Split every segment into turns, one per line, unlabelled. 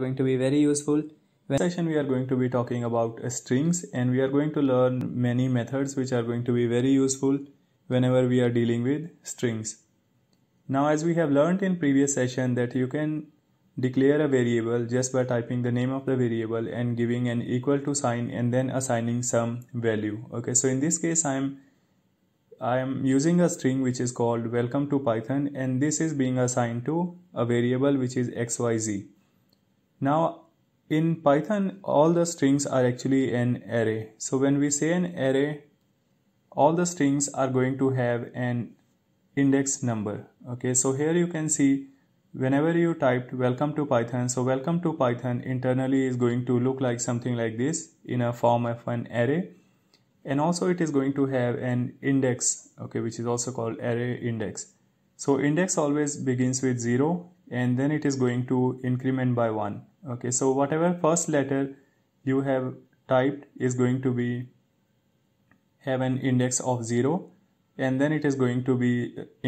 going to be very useful. In this session we are going to be talking about strings and we are going to learn many methods which are going to be very useful whenever we are dealing with strings. Now as we have learned in previous session that you can declare a variable just by typing the name of the variable and giving an equal to sign and then assigning some value. Okay, so in this case I am I am using a string which is called welcome to python and this is being assigned to a variable which is xyz now in Python, all the strings are actually an array. So when we say an array, all the strings are going to have an index number. Okay, so here you can see whenever you typed welcome to Python, so welcome to Python internally is going to look like something like this in a form of an array. And also it is going to have an index, okay, which is also called array index. So index always begins with zero and then it is going to increment by 1 okay so whatever first letter you have typed is going to be have an index of 0 and then it is going to be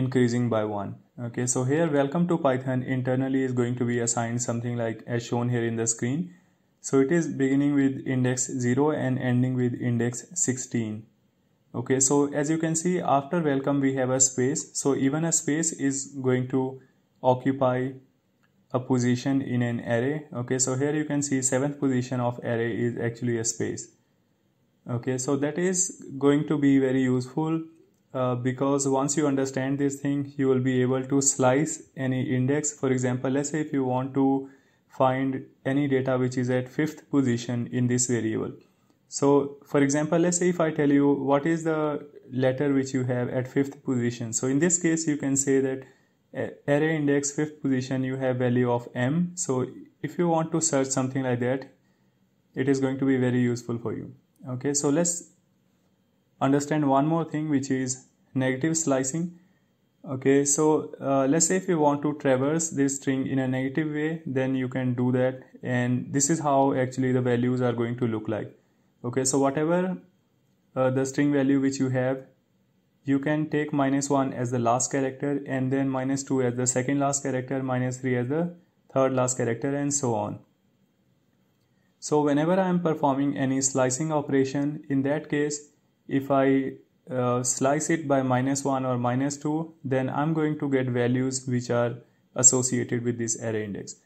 increasing by 1 okay so here welcome to python internally is going to be assigned something like as shown here in the screen so it is beginning with index 0 and ending with index 16 okay so as you can see after welcome we have a space so even a space is going to occupy a position in an array okay so here you can see seventh position of array is actually a space okay so that is going to be very useful uh, because once you understand this thing you will be able to slice any index for example let's say if you want to find any data which is at fifth position in this variable so for example let's say if i tell you what is the letter which you have at fifth position so in this case you can say that array index fifth position you have value of m so if you want to search something like that it is going to be very useful for you okay so let's understand one more thing which is negative slicing okay so uh, let's say if you want to traverse this string in a negative way then you can do that and this is how actually the values are going to look like okay so whatever uh, the string value which you have you can take minus 1 as the last character and then minus 2 as the second last character minus 3 as the third last character and so on so whenever i am performing any slicing operation in that case if i uh, slice it by minus 1 or minus 2 then i'm going to get values which are associated with this array index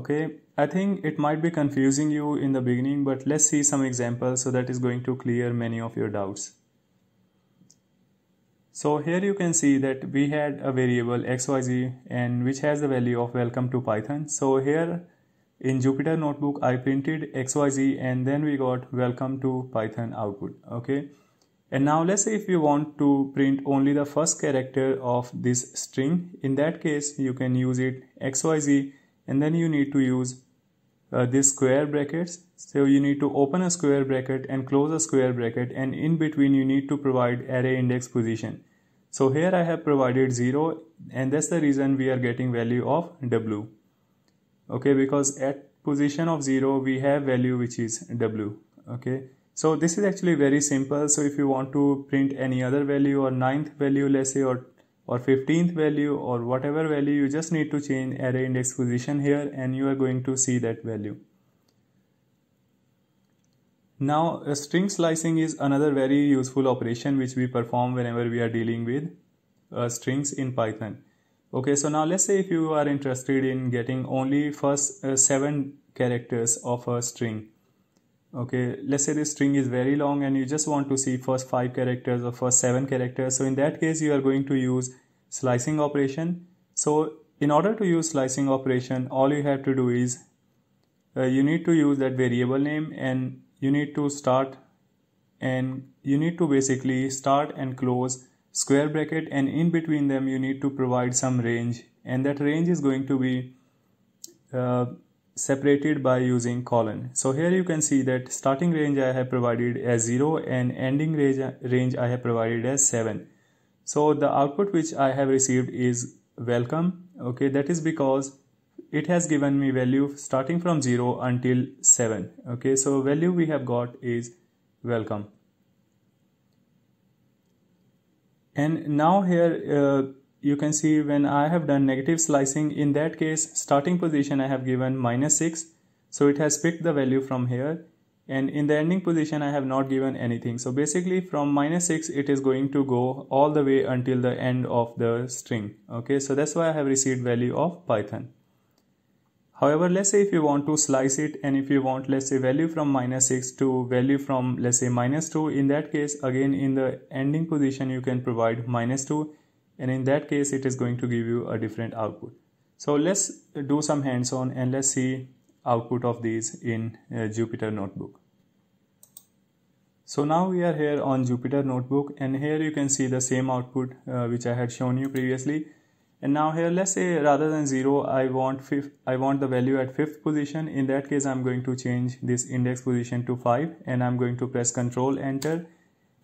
okay i think it might be confusing you in the beginning but let's see some examples so that is going to clear many of your doubts so here you can see that we had a variable xyz and which has the value of welcome to Python. So here in Jupyter Notebook, I printed xyz and then we got welcome to Python output. Okay. And now let's say if you want to print only the first character of this string, in that case, you can use it xyz and then you need to use uh, these square brackets so you need to open a square bracket and close a square bracket and in between you need to provide array index position so here I have provided 0 and that's the reason we are getting value of w okay because at position of 0 we have value which is w okay so this is actually very simple so if you want to print any other value or ninth value let's say or or 15th value or whatever value you just need to change array index position here and you are going to see that value now string slicing is another very useful operation which we perform whenever we are dealing with uh, strings in python okay so now let's say if you are interested in getting only first uh, seven characters of a string okay let's say this string is very long and you just want to see first five characters or first seven characters so in that case you are going to use slicing operation so in order to use slicing operation all you have to do is uh, you need to use that variable name and you need to start and you need to basically start and close square bracket and in between them you need to provide some range and that range is going to be uh, separated by using colon. So here you can see that starting range I have provided as 0 and ending range, range I have provided as 7. So the output which I have received is welcome. Okay, that is because it has given me value starting from 0 until 7. Okay, so value we have got is welcome. And now here uh, you can see when I have done negative slicing in that case starting position I have given minus 6 so it has picked the value from here and in the ending position I have not given anything so basically from minus 6 it is going to go all the way until the end of the string okay so that's why I have received value of Python however let's say if you want to slice it and if you want let's say value from minus 6 to value from let's say minus 2 in that case again in the ending position you can provide minus 2 and in that case it is going to give you a different output so let's do some hands-on and let's see output of these in uh, Jupyter Notebook. So now we are here on Jupyter Notebook and here you can see the same output uh, which I had shown you previously. And now here let's say rather than 0 I want fifth, I want the value at 5th position. In that case I'm going to change this index position to 5 and I'm going to press control enter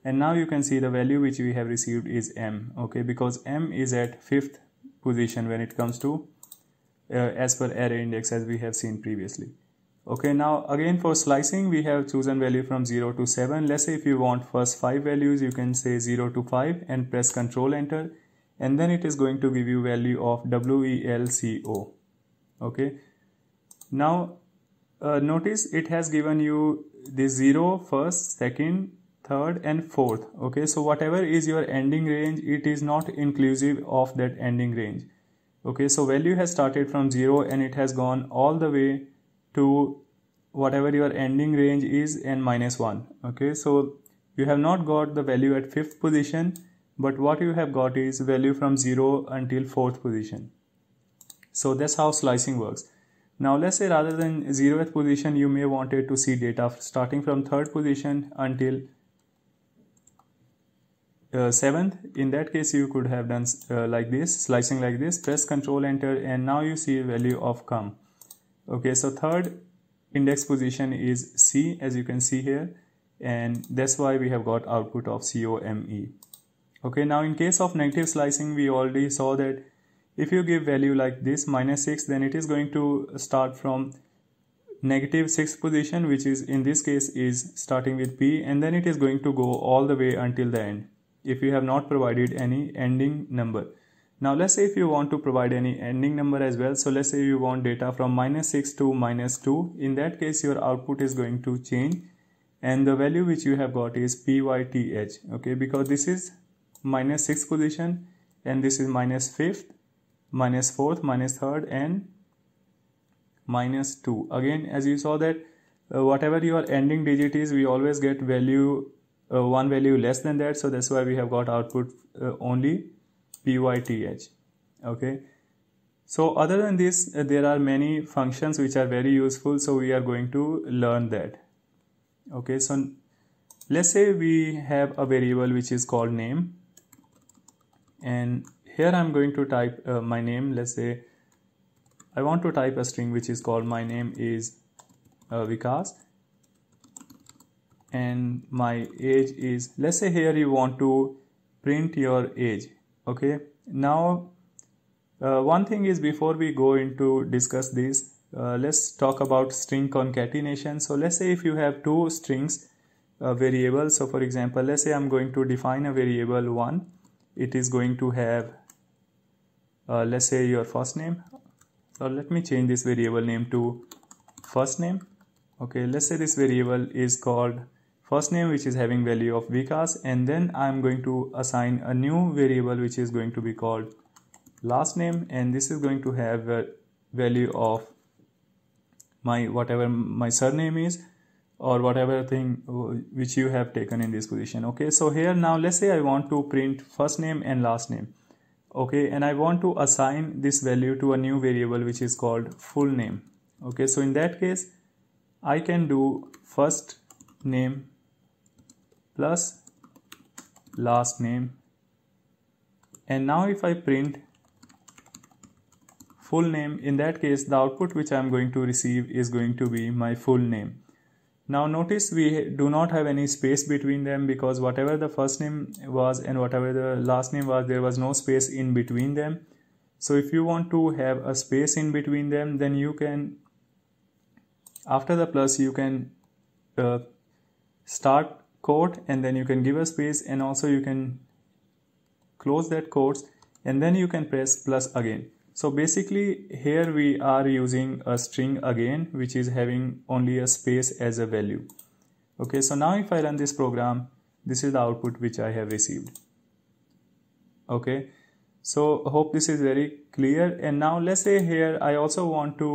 and now you can see the value which we have received is m okay because m is at fifth position when it comes to uh, as per array index as we have seen previously okay now again for slicing we have chosen value from 0 to 7 let's say if you want first 5 values you can say 0 to 5 and press control enter and then it is going to give you value of WELCO okay now uh, notice it has given you the 0 first second third and fourth okay so whatever is your ending range it is not inclusive of that ending range okay so value has started from 0 and it has gone all the way to whatever your ending range is and minus 1 okay so you have not got the value at fifth position but what you have got is value from 0 until fourth position so that's how slicing works now let's say rather than 0th position you may wanted to see data starting from third position until uh, seventh in that case you could have done uh, like this slicing like this press control enter and now you see value of come okay so third index position is c as you can see here and that's why we have got output of come okay now in case of negative slicing we already saw that if you give value like this minus 6 then it is going to start from negative 6th position which is in this case is starting with p and then it is going to go all the way until the end if you have not provided any ending number. Now let's say if you want to provide any ending number as well. So let's say you want data from minus 6 to minus 2. In that case your output is going to change and the value which you have got is PYTH. Okay because this is minus 6 position and this is minus 5th, minus 4th, minus 3rd and minus 2. Again as you saw that uh, whatever your ending digit is we always get value uh, one value less than that so that's why we have got output uh, only pyth okay so other than this uh, there are many functions which are very useful so we are going to learn that okay so let's say we have a variable which is called name and here i'm going to type uh, my name let's say i want to type a string which is called my name is uh, vikas and my age is let's say here you want to print your age okay now uh, one thing is before we go into discuss this uh, let's talk about string concatenation so let's say if you have two strings uh, variables so for example let's say i'm going to define a variable one it is going to have uh, let's say your first name so let me change this variable name to first name okay let's say this variable is called first name which is having value of Vikas and then I'm going to assign a new variable which is going to be called last name and this is going to have a value of my whatever my surname is or whatever thing uh, which you have taken in this position okay so here now let's say I want to print first name and last name okay and I want to assign this value to a new variable which is called full name okay so in that case I can do first name plus last name and now if I print full name in that case the output which I am going to receive is going to be my full name now notice we do not have any space between them because whatever the first name was and whatever the last name was there was no space in between them so if you want to have a space in between them then you can after the plus you can uh, start quote and then you can give a space and also you can close that quotes and then you can press plus again so basically here we are using a string again which is having only a space as a value okay so now if I run this program this is the output which I have received okay so hope this is very clear and now let's say here I also want to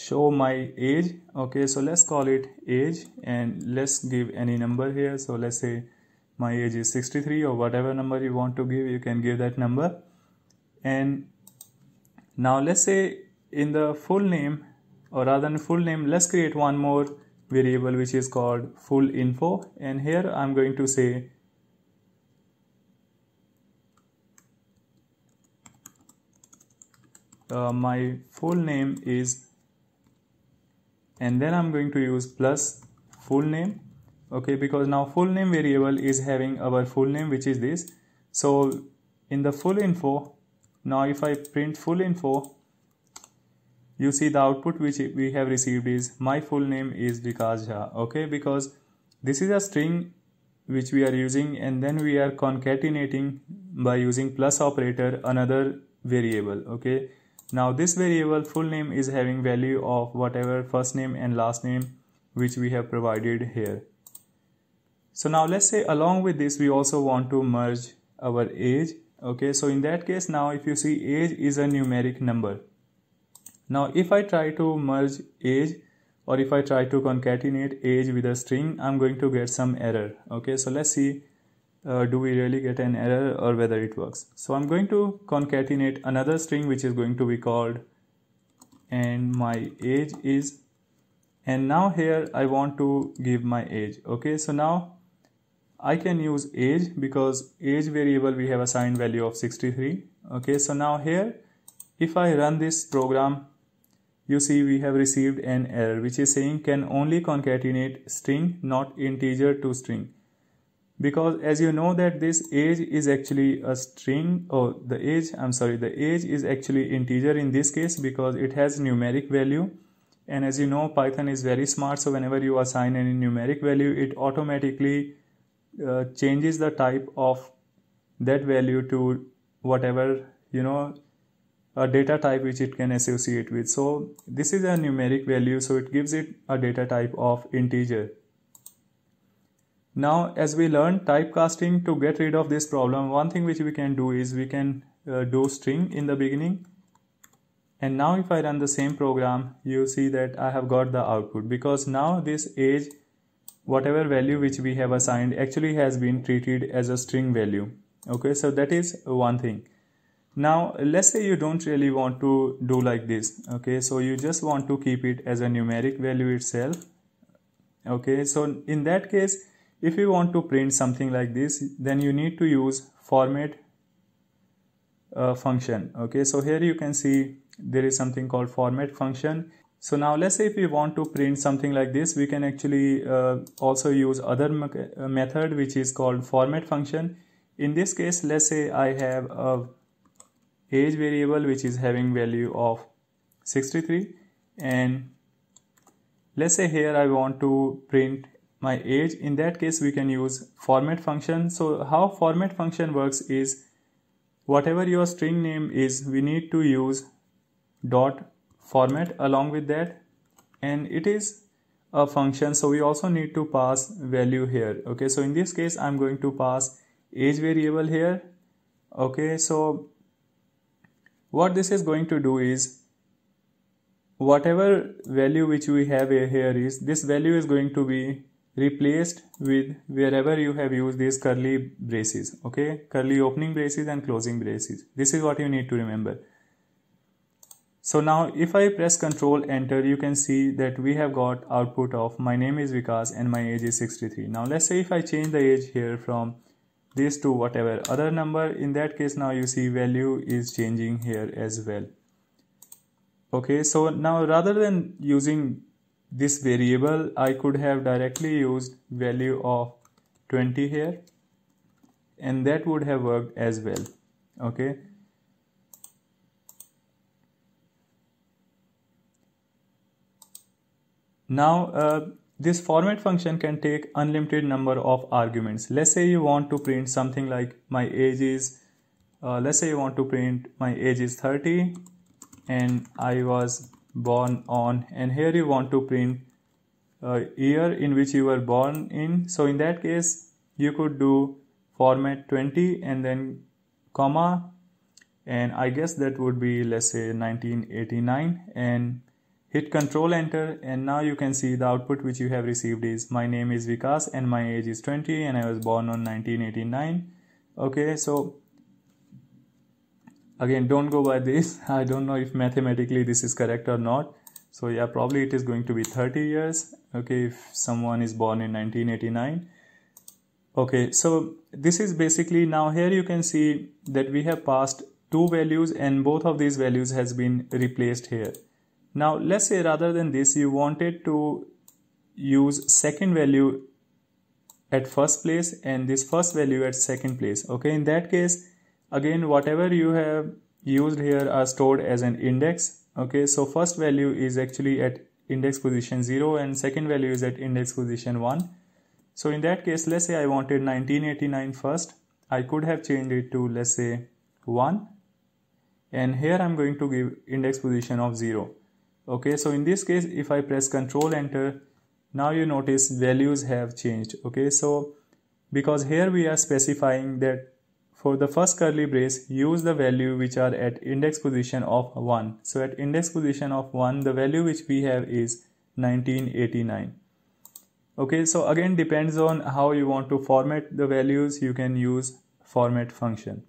show my age okay so let's call it age and let's give any number here so let's say my age is 63 or whatever number you want to give you can give that number and now let's say in the full name or rather than full name let's create one more variable which is called full info and here I'm going to say uh, my full name is and then I'm going to use plus full name okay because now full name variable is having our full name which is this so in the full info now if I print full info you see the output which we have received is my full name is Vikas Jha okay because this is a string which we are using and then we are concatenating by using plus operator another variable okay now this variable full name is having value of whatever first name and last name which we have provided here. So now let's say along with this we also want to merge our age. Okay, so in that case now if you see age is a numeric number. Now if I try to merge age or if I try to concatenate age with a string I'm going to get some error. Okay, so let's see uh, do we really get an error or whether it works. So I'm going to concatenate another string which is going to be called and my age is and now here I want to give my age okay so now I can use age because age variable we have assigned value of 63 okay so now here if I run this program you see we have received an error which is saying can only concatenate string not integer to string because as you know that this age is actually a string or oh, the age i'm sorry the age is actually integer in this case because it has numeric value and as you know python is very smart so whenever you assign any numeric value it automatically uh, changes the type of that value to whatever you know a data type which it can associate with so this is a numeric value so it gives it a data type of integer now as we learn typecasting to get rid of this problem one thing which we can do is we can uh, do string in the beginning and now if I run the same program you see that I have got the output because now this age whatever value which we have assigned actually has been treated as a string value okay so that is one thing now let's say you don't really want to do like this okay so you just want to keep it as a numeric value itself okay so in that case if you want to print something like this then you need to use format uh, function okay so here you can see there is something called format function so now let's say if we want to print something like this we can actually uh, also use other uh, method which is called format function in this case let's say i have a age variable which is having value of 63 and let's say here i want to print my age in that case we can use format function so how format function works is whatever your string name is we need to use dot format along with that and it is a function so we also need to pass value here okay so in this case i'm going to pass age variable here okay so what this is going to do is whatever value which we have here is this value is going to be replaced with wherever you have used these curly braces okay curly opening braces and closing braces this is what you need to remember so now if I press Control enter you can see that we have got output of my name is Vikas and my age is 63. Now let's say if I change the age here from this to whatever other number in that case now you see value is changing here as well. Okay so now rather than using this variable I could have directly used value of 20 here and that would have worked as well okay now uh, this format function can take unlimited number of arguments let's say you want to print something like my age is uh, let's say you want to print my age is 30 and I was born on and here you want to print uh, year in which you were born in so in that case you could do format 20 and then comma and I guess that would be let's say 1989 and hit control enter and now you can see the output which you have received is my name is Vikas and my age is 20 and I was born on 1989 okay so again don't go by this i don't know if mathematically this is correct or not so yeah probably it is going to be 30 years okay if someone is born in 1989 okay so this is basically now here you can see that we have passed two values and both of these values has been replaced here now let's say rather than this you wanted to use second value at first place and this first value at second place okay in that case again whatever you have used here are stored as an index okay so first value is actually at index position 0 and second value is at index position 1 so in that case let's say i wanted 1989 first i could have changed it to let's say 1 and here i'm going to give index position of 0 okay so in this case if i press control enter now you notice values have changed okay so because here we are specifying that for the first curly brace, use the value which are at index position of 1. So at index position of 1, the value which we have is 1989. Okay, so again depends on how you want to format the values, you can use format function.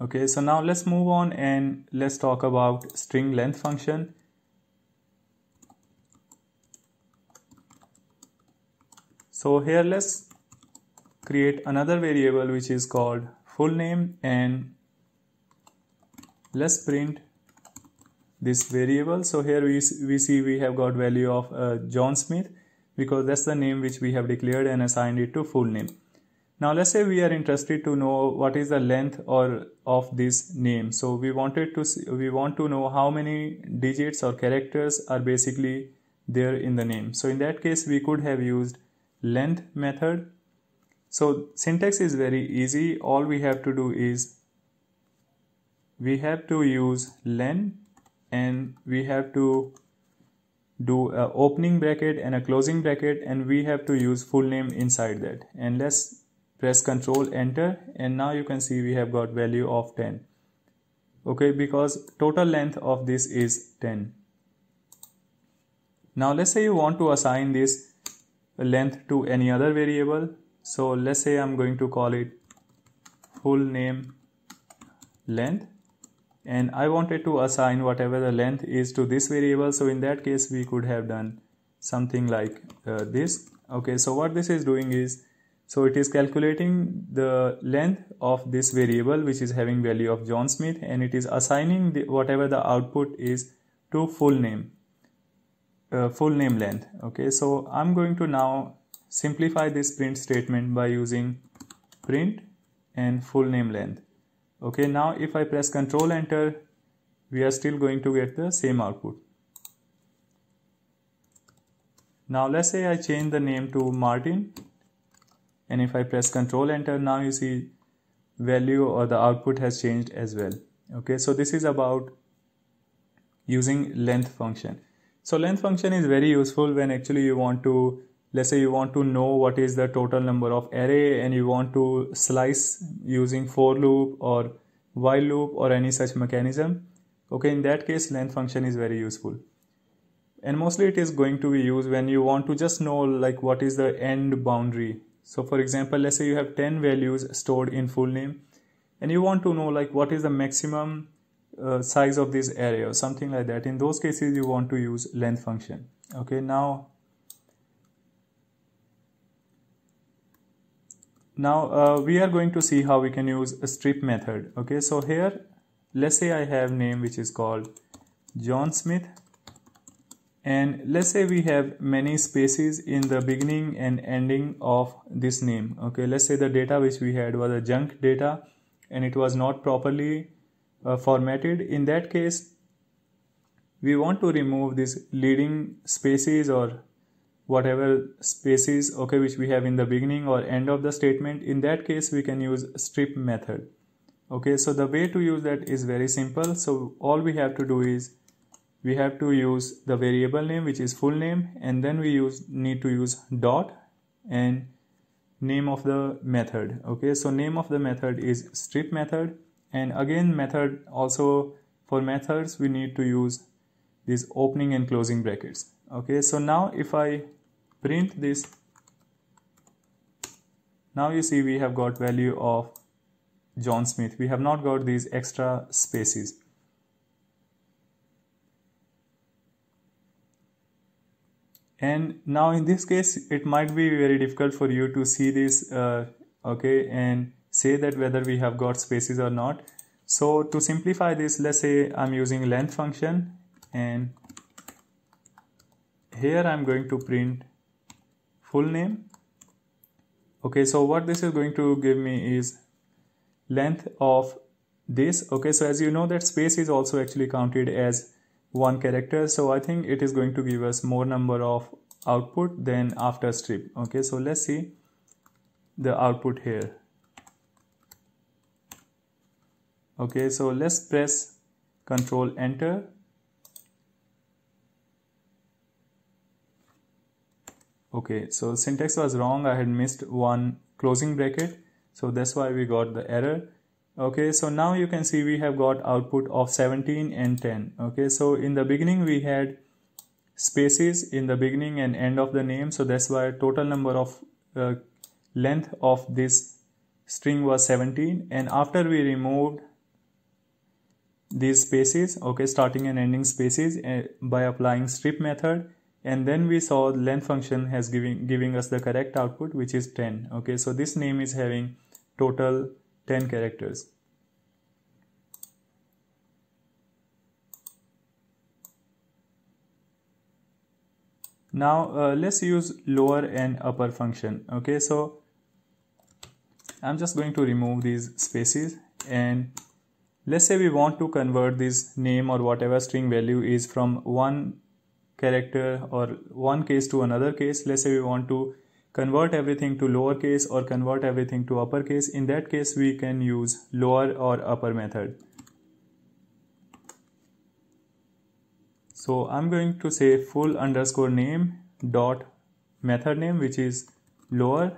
Okay, so now let's move on and let's talk about string length function. So here let's create another variable which is called full name and let's print this variable so here we, we see we have got value of uh, John Smith because that's the name which we have declared and assigned it to full name now let's say we are interested to know what is the length or of this name so we wanted to see, we want to know how many digits or characters are basically there in the name so in that case we could have used length method so syntax is very easy. All we have to do is we have to use len and we have to do a opening bracket and a closing bracket and we have to use full name inside that and let's press control enter and now you can see we have got value of 10 okay because total length of this is 10 now let's say you want to assign this length to any other variable so let's say i'm going to call it full name length and I wanted to assign whatever the length is to this variable so in that case we could have done something like uh, this okay so what this is doing is so it is calculating the length of this variable which is having value of John Smith and it is assigning the, whatever the output is to full name uh, full name length okay so I'm going to now Simplify this print statement by using print and full name length. Okay, now if I press Control Enter, we are still going to get the same output. Now let's say I change the name to Martin and if I press Control Enter, now you see value or the output has changed as well. Okay, so this is about using length function. So length function is very useful when actually you want to let's say you want to know what is the total number of array and you want to slice using for loop or while loop or any such mechanism okay in that case length function is very useful and mostly it is going to be used when you want to just know like what is the end boundary so for example let's say you have 10 values stored in full name and you want to know like what is the maximum uh, size of this array or something like that in those cases you want to use length function okay now now uh, we are going to see how we can use a strip method okay so here let's say I have name which is called John Smith and let's say we have many spaces in the beginning and ending of this name okay let's say the data which we had was a junk data and it was not properly uh, formatted in that case we want to remove these leading spaces or whatever spaces okay which we have in the beginning or end of the statement in that case we can use strip method okay so the way to use that is very simple so all we have to do is we have to use the variable name which is full name and then we use need to use dot and name of the method okay so name of the method is strip method and again method also for methods we need to use these opening and closing brackets okay so now if i print this now you see we have got value of John Smith we have not got these extra spaces and now in this case it might be very difficult for you to see this uh, okay and say that whether we have got spaces or not so to simplify this let's say I'm using length function and here I'm going to print full name okay so what this is going to give me is length of this okay so as you know that space is also actually counted as one character so i think it is going to give us more number of output than after strip okay so let's see the output here okay so let's press control enter okay so syntax was wrong I had missed one closing bracket so that's why we got the error okay so now you can see we have got output of 17 and 10 okay so in the beginning we had spaces in the beginning and end of the name so that's why total number of uh, length of this string was 17 and after we removed these spaces okay starting and ending spaces uh, by applying strip method and then we saw length function has giving giving us the correct output which is 10 okay so this name is having total 10 characters now uh, let's use lower and upper function okay so i'm just going to remove these spaces and let's say we want to convert this name or whatever string value is from one character or one case to another case let's say we want to convert everything to lowercase or convert everything to uppercase in that case we can use lower or upper method so i'm going to say full underscore name dot method name which is lower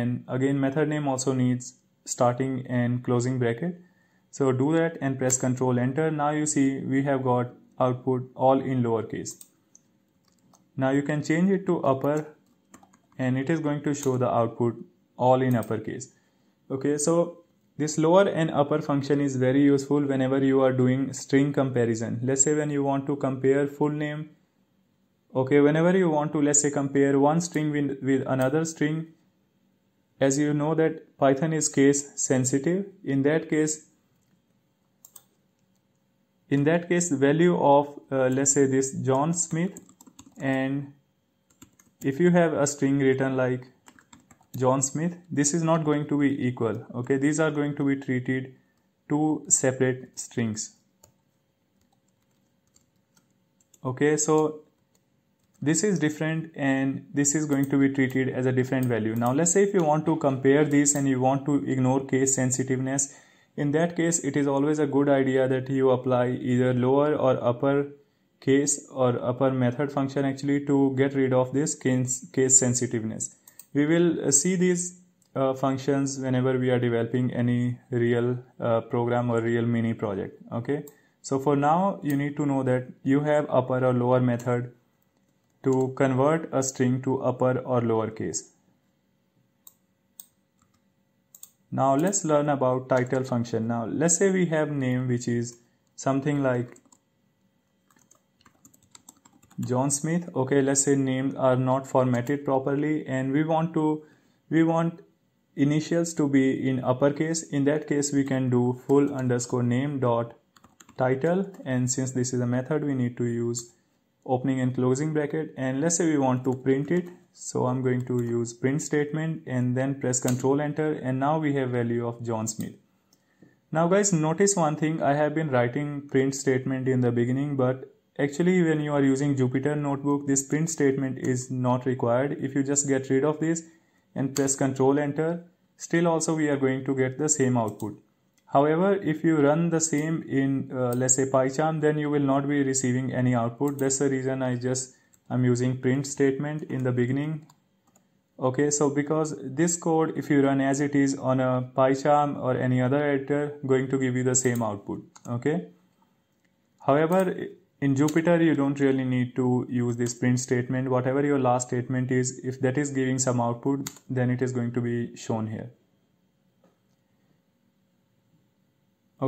and again method name also needs starting and closing bracket so do that and press control enter now you see we have got output all in lowercase now you can change it to upper and it is going to show the output all in uppercase okay so this lower and upper function is very useful whenever you are doing string comparison let's say when you want to compare full name okay whenever you want to let's say compare one string with, with another string as you know that python is case sensitive in that case in that case value of uh, let's say this john smith and if you have a string written like John Smith this is not going to be equal okay these are going to be treated two separate strings okay so this is different and this is going to be treated as a different value now let's say if you want to compare these and you want to ignore case sensitiveness in that case it is always a good idea that you apply either lower or upper case or upper method function actually to get rid of this case sensitiveness. We will uh, see these uh, functions whenever we are developing any real uh, program or real mini project. Okay. So for now you need to know that you have upper or lower method to convert a string to upper or lower case. Now let's learn about title function. Now let's say we have name which is something like John Smith. Okay, let's say names are not formatted properly and we want to we want initials to be in uppercase in that case we can do full underscore name dot title and since this is a method we need to use opening and closing bracket and let's say we want to print it so i'm going to use print statement and then press control enter and now we have value of john smith now guys notice one thing i have been writing print statement in the beginning but Actually, when you are using Jupyter Notebook, this print statement is not required. If you just get rid of this and press Ctrl Enter, still also we are going to get the same output. However, if you run the same in uh, let's say PyCharm, then you will not be receiving any output. That's the reason I just I'm using print statement in the beginning. Okay, so because this code, if you run as it is on a PyCharm or any other editor, going to give you the same output. Okay. However, in Jupyter you don't really need to use this print statement whatever your last statement is if that is giving some output then it is going to be shown here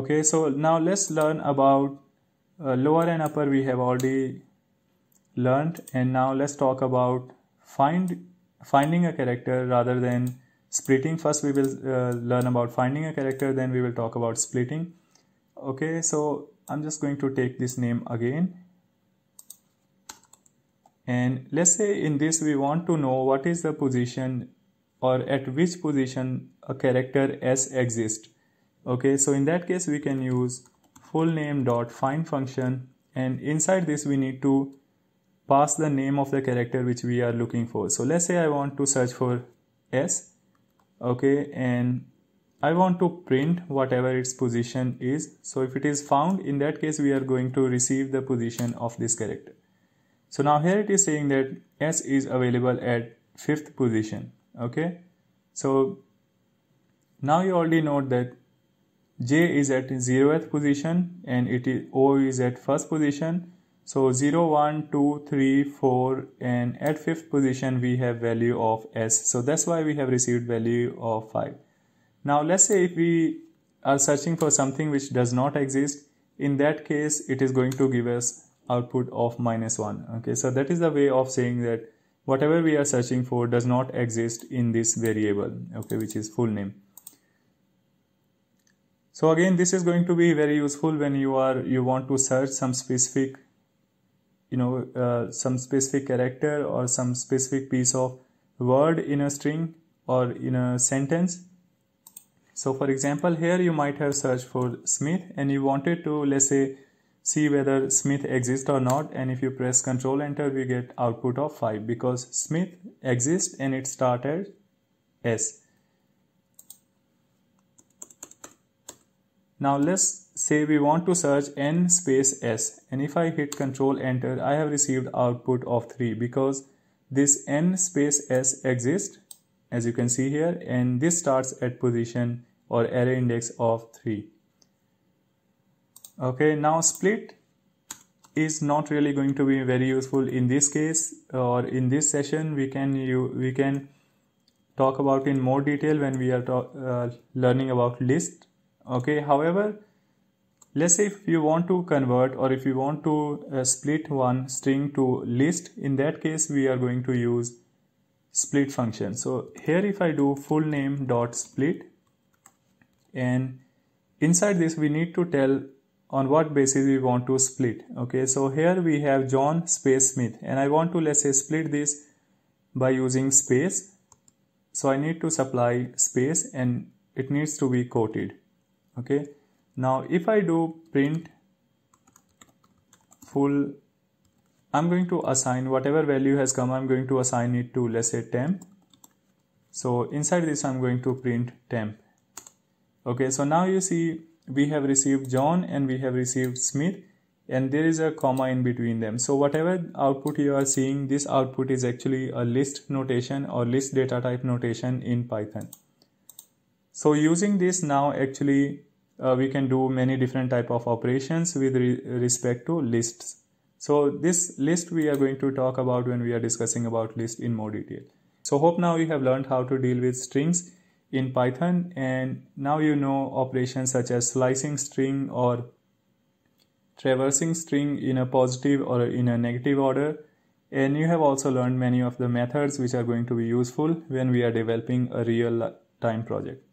okay so now let's learn about uh, lower and upper we have already learned and now let's talk about find finding a character rather than splitting first we will uh, learn about finding a character then we will talk about splitting okay so I'm just going to take this name again and let's say in this we want to know what is the position or at which position a character s exists okay so in that case we can use full name dot find function and inside this we need to pass the name of the character which we are looking for so let's say i want to search for s okay and I want to print whatever its position is. So if it is found, in that case, we are going to receive the position of this character. So now here it is saying that S is available at fifth position. Okay. So now you already know that J is at zeroth position and it is O is at first position. So 0, 1, 2, 3, 4 and at fifth position we have value of S. So that's why we have received value of 5. Now let's say if we are searching for something which does not exist, in that case it is going to give us output of minus 1. Okay, so that is the way of saying that whatever we are searching for does not exist in this variable, okay, which is full name. So again, this is going to be very useful when you are you want to search some specific, you know, uh, some specific character or some specific piece of word in a string or in a sentence so for example, here you might have searched for Smith and you wanted to, let's say, see whether Smith exists or not. And if you press control enter, we get output of 5 because Smith exists and it started S. Now let's say we want to search n space S and if I hit control enter, I have received output of 3 because this n space S exists as you can see here and this starts at position or array index of 3 okay now split is not really going to be very useful in this case or in this session we can you we can talk about in more detail when we are talk, uh, learning about list okay however let's say if you want to convert or if you want to uh, split one string to list in that case we are going to use split function so here if i do full name dot split and inside this we need to tell on what basis we want to split okay so here we have john space smith and i want to let's say split this by using space so i need to supply space and it needs to be quoted okay now if i do print full i'm going to assign whatever value has come i'm going to assign it to let's say temp so inside this i'm going to print temp okay so now you see we have received John and we have received Smith and there is a comma in between them so whatever output you are seeing this output is actually a list notation or list data type notation in Python so using this now actually uh, we can do many different type of operations with re respect to lists so this list we are going to talk about when we are discussing about list in more detail so hope now you have learned how to deal with strings in Python and now you know operations such as slicing string or traversing string in a positive or in a negative order and you have also learned many of the methods which are going to be useful when we are developing a real time project.